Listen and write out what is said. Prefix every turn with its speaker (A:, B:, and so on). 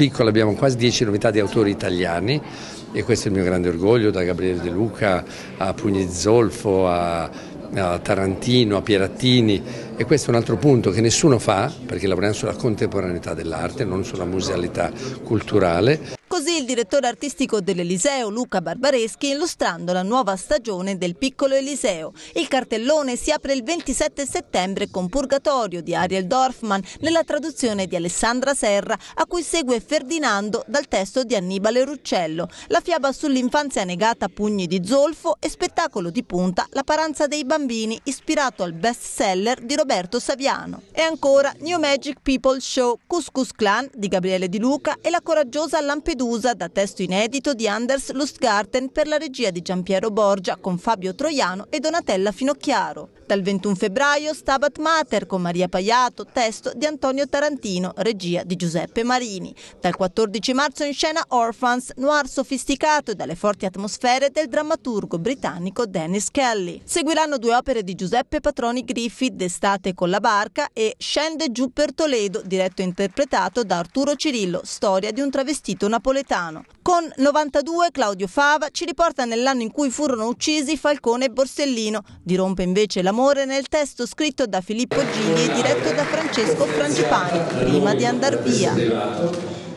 A: piccola abbiamo quasi 10 novità di autori italiani e questo è il mio grande orgoglio, da Gabriele De Luca a Pugnizzolfo a a Tarantino, a Pierattini e questo è un altro punto che nessuno fa perché lavoriamo sulla contemporaneità dell'arte, non sulla musealità culturale.
B: Così il direttore artistico dell'Eliseo, Luca Barbareschi, illustrando la nuova stagione del Piccolo Eliseo. Il cartellone si apre il 27 settembre con Purgatorio di Ariel Dorfman nella traduzione di Alessandra Serra, a cui segue Ferdinando dal testo di Annibale Ruccello. La fiaba sull'infanzia negata a Pugni di zolfo e spettacolo di punta La paranza dei bambini, ispirato al bestseller di Roberto Saviano. E ancora New Magic People Show, Couscous Clan di Gabriele Di Luca e la coraggiosa Lampedusa Medusa da testo inedito di Anders Lustgarten per la regia di Giampiero Borgia con Fabio Troiano e Donatella Finocchiaro. Dal 21 febbraio Stabat Mater con Maria Paiato, testo di Antonio Tarantino, regia di Giuseppe Marini. Dal 14 marzo in scena Orphans, noir sofisticato e dalle forti atmosfere del drammaturgo britannico Dennis Kelly. Seguiranno due opere di Giuseppe Patroni Griffith, D'estate con la barca e Scende giù per Toledo, diretto e interpretato da Arturo Cirillo, storia di un travestito napoletano napoletano. Con 92 Claudio Fava ci riporta nell'anno in cui furono uccisi Falcone e Borsellino. Dirompe invece l'amore nel testo scritto da Filippo Gigli e diretto da Francesco Frangipani, prima di andar via.